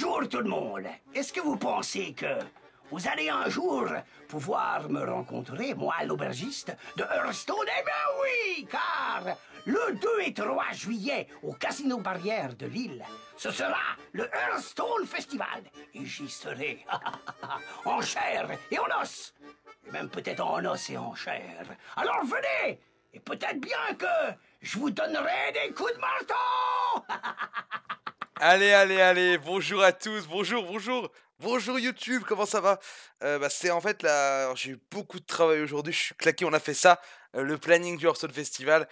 Bonjour tout le monde. Est-ce que vous pensez que vous allez un jour pouvoir me rencontrer, moi l'aubergiste de Hearthstone Eh bien oui, car le 2 et 3 juillet au Casino Barrière de Lille, ce sera le Hearthstone Festival. Et j'y serai en chair et en os. Et même peut-être en os et en chair. Alors venez Et peut-être bien que je vous donnerai des coups de marteau Allez, allez, allez, bonjour à tous, bonjour, bonjour, bonjour YouTube, comment ça va euh, bah, C'est en fait là, j'ai eu beaucoup de travail aujourd'hui, je suis claqué, on a fait ça, euh, le planning du Hearthstone Festival.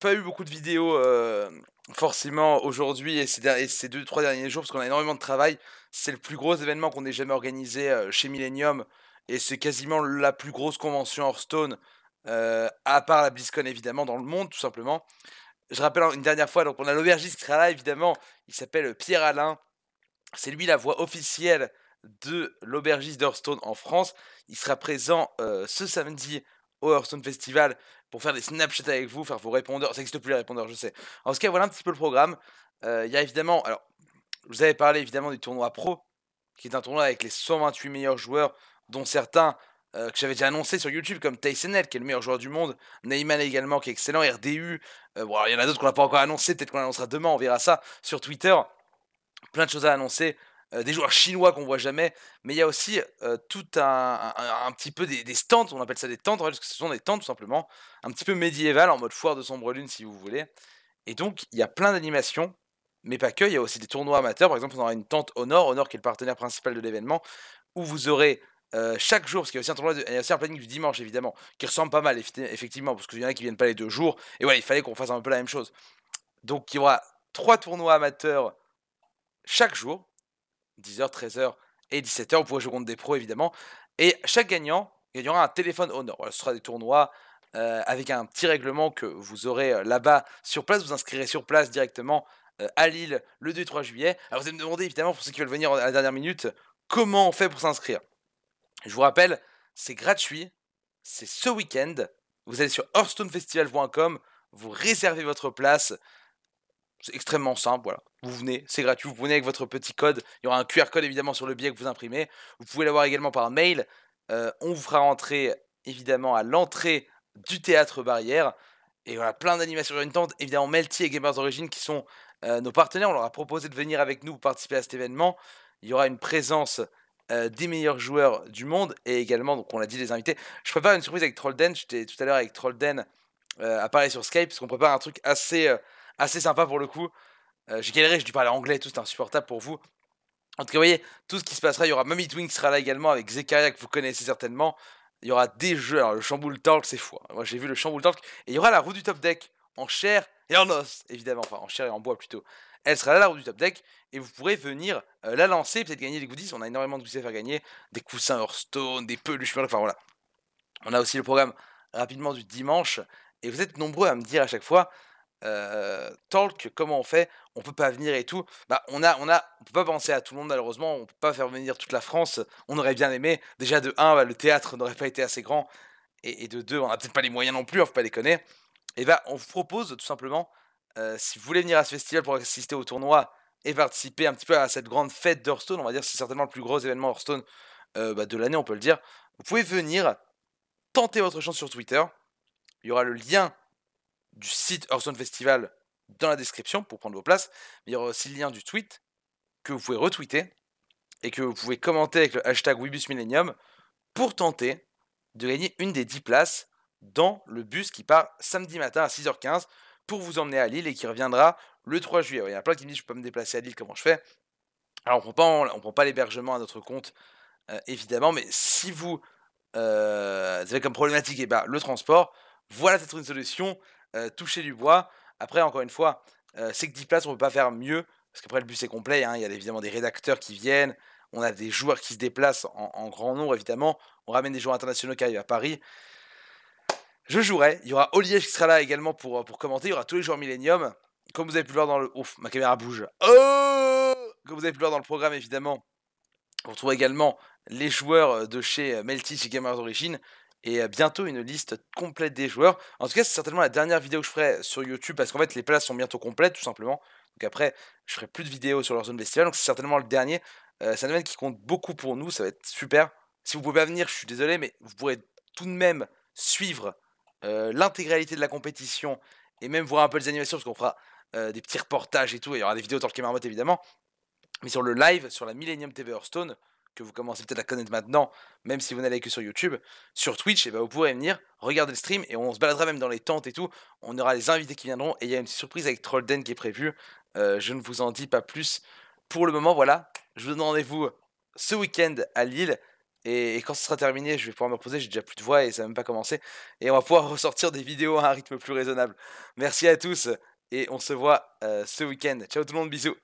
Pas eu beaucoup de vidéos euh, forcément aujourd'hui et ces, et ces, deux, trois derniers jours parce qu'on a énormément de travail. C'est le plus gros événement qu'on ait jamais organisé chez Millennium et c'est quasiment la plus grosse convention Hearthstone, à part la BlizzCon évidemment, dans le monde tout simplement je rappelle une dernière fois, donc on a l'aubergiste qui sera là, évidemment. Il s'appelle Pierre Alain. C'est lui la voix officielle de l'aubergiste d'Hearthstone en France. Il sera présent euh, ce samedi au Hearthstone Festival pour faire des snapshots avec vous, faire vos répondeurs. Ça n'existe plus les répondeurs, je sais. En tout cas, voilà un petit peu le programme. Euh, il y a évidemment, alors, vous avez parlé évidemment du tournoi pro, qui est un tournoi avec les 128 meilleurs joueurs, dont certains euh, que j'avais déjà annoncé sur YouTube, comme Tyson el qui est le meilleur joueur du monde, Neyman également, qui est excellent, RDU, euh, il y en a d'autres qu'on n'a pas encore annoncé, peut-être qu'on l'annoncera demain, on verra ça sur Twitter. Plein de choses à annoncer, euh, des joueurs chinois qu'on voit jamais, mais il y a aussi tout un, petit peu des, des, stands, on appelle ça des tentes, parce que ce sont des tentes tout simplement, un petit peu médiéval, en mode foire de sombre lune si vous voulez. Et donc, il y a plein d'animations, mais pas que, il y a aussi des tournois amateurs, par exemple, on aura une tente Honor, Honor qui est le partenaire principal de l'événement, où vous aurez euh, chaque jour, parce qu'il y a aussi un tournoi, planning du dimanche évidemment, qui ressemble pas mal effectivement, parce qu'il y en a qui viennent pas les deux jours, et ouais, il fallait qu'on fasse un peu la même chose. Donc il y aura trois tournois amateurs chaque jour, 10h, 13h et 17h, on pourrez jouer contre des pros évidemment, et chaque gagnant gagnera un téléphone Honor. ce sera des tournois euh, avec un petit règlement que vous aurez euh, là-bas sur place, vous inscrirez sur place directement à Lille le 2 et 3 juillet. Alors vous allez me demander évidemment pour ceux qui veulent venir à la dernière minute, comment on fait pour s'inscrire je vous rappelle, c'est gratuit, c'est ce week-end. Vous allez sur hearthstonefestival.com, vous réservez votre place. C'est extrêmement simple, voilà. Vous venez, c'est gratuit, vous venez avec votre petit code. Il y aura un QR code évidemment sur le billet que vous imprimez. Vous pouvez l'avoir également par mail. Euh, on vous fera rentrer évidemment à l'entrée du théâtre barrière. Et voilà, plein d'animations sur une tente. Évidemment, Melty et Gamers Origin qui sont euh, nos partenaires. On leur a proposé de venir avec nous participer à cet événement. Il y aura une présence euh, des meilleurs joueurs du monde et également, donc on l'a dit, les invités. Je prépare une surprise avec Trollden. J'étais tout à l'heure avec Trollden euh, à parler sur Skype parce qu'on prépare un truc assez, euh, assez sympa pour le coup. Euh, j'ai galéré, j'ai dû parler anglais, tout c'est insupportable pour vous. En tout cas, vous voyez, tout ce qui se passera, il y aura Mummy Twin sera là également avec Zekaria que vous connaissez certainement. Il y aura des jeux, le Chamboul Talk, c'est fou. Hein. Moi j'ai vu le Chamboul Talk et il y aura la roue du top deck en chair et en os, évidemment, enfin en chair et en bois plutôt elle sera là la roue du top deck et vous pourrez venir euh, la lancer, peut-être gagner des goodies. On a énormément de goodies à faire gagner, des coussins Hearthstone, des peluches, enfin voilà. On a aussi le programme rapidement du dimanche et vous êtes nombreux à me dire à chaque fois. Euh, talk, comment on fait, on peut pas venir et tout. Bah, on a, on a, on peut pas penser à tout le monde malheureusement, on peut pas faire venir toute la France. On aurait bien aimé. Déjà de 1, bah, le théâtre n'aurait pas été assez grand, et, de 2, on n'a peut-être pas les moyens non plus, on hein, peut pas déconner. Et bah, on vous propose tout simplement euh, si vous voulez venir à ce festival pour assister au tournoi et participer un petit peu à cette grande fête d'Hearthstone, on va dire c'est certainement le plus gros événement Hearthstone euh, bah, de l'année, on peut le dire, vous pouvez venir tenter votre chance sur Twitter. Il y aura le lien du site Hearthstone Festival dans la description pour prendre vos places. Mais il y aura aussi le lien du tweet que vous pouvez retweeter et que vous pouvez commenter avec le hashtag WebusMillennium pour tenter de gagner une des 10 places dans le bus qui part samedi matin à 6h15 pour vous emmener à Lille et qui reviendra le 3 juillet. il y a plein qui me disent je peux pas me déplacer à Lille, comment je fais Alors on prend pas, on, prend pas l'hébergement à notre compte, euh, évidemment, mais si vous, euh, avez comme problématique et eh ben, le transport, voilà peut-être une solution, euh, toucher du bois. Après, encore une fois, c'est que 10 places, on ne peut pas faire mieux, parce qu'après le bus est complet, hein. il y a évidemment des rédacteurs qui viennent, on a des joueurs qui se déplacent en, en grand nombre, évidemment, on ramène des joueurs internationaux qui arrivent à Paris. Je jouerai. Il y aura Oliège qui sera là également pour, euh, pour commenter. Il y aura tous les joueurs Millennium. Comme vous avez pu le voir dans le. Ouf, ma caméra bouge. Oh Comme vous avez pu le voir dans le programme, évidemment, on retrouve également les joueurs euh, de chez euh, Melty, chez Gamers Origin. Et bientôt une liste complète des joueurs. En tout cas, c'est certainement la dernière vidéo que je ferai sur YouTube parce qu'en fait, les places sont bientôt complètes, tout simplement. Donc après, je ferai plus de vidéos sur leur zone festival. Donc c'est certainement le dernier. c'est un domaine qui compte beaucoup pour nous. Ça va être super. Si vous pouvez pas venir, je suis désolé, mais vous pourrez tout de même suivre euh, l'intégralité de la compétition et même voir un peu les animations parce qu'on fera euh, des petits reportages et tout. Et il y aura des vidéos dans le Camarmotte évidemment, mais sur le live, sur la Millennium TV Hearthstone que vous commencez peut-être à connaître maintenant, même si vous n'allez que sur YouTube, sur Twitch, et ben, vous pourrez venir regarder le stream et on se baladera même dans les tentes et tout. On aura les invités qui viendront et il y a une surprise avec Trollden qui est prévue. Euh, je ne vous en dis pas plus pour le moment. Voilà, je vous donne rendez-vous ce week-end à Lille et, quand ce sera terminé, je vais pouvoir me reposer, j'ai déjà plus de voix et ça n'a même pas commencé. Et on va pouvoir ressortir des vidéos à un rythme plus raisonnable. Merci à tous et on se voit euh, ce week-end. Ciao tout le monde, bisous